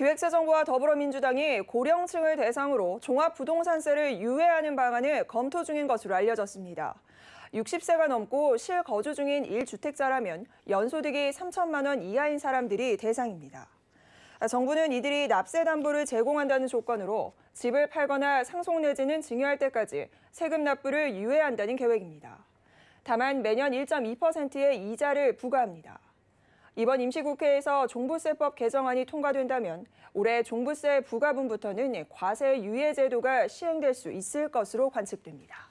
기획재정부와 더불어민주당이 고령층을 대상으로 종합부동산세를 유예하는 방안을 검토 중인 것으로 알려졌습니다. 60세가 넘고 실거주 중인 1주택자라면 연소득이 3천만 원 이하인 사람들이 대상입니다. 정부는 이들이 납세 담보를 제공한다는 조건으로 집을 팔거나 상속 내지는 증여할 때까지 세금 납부를 유예한다는 계획입니다. 다만 매년 1.2%의 이자를 부과합니다. 이번 임시국회에서 종부세법 개정안이 통과된다면 올해 종부세 부과분부터는 과세 유예 제도가 시행될 수 있을 것으로 관측됩니다.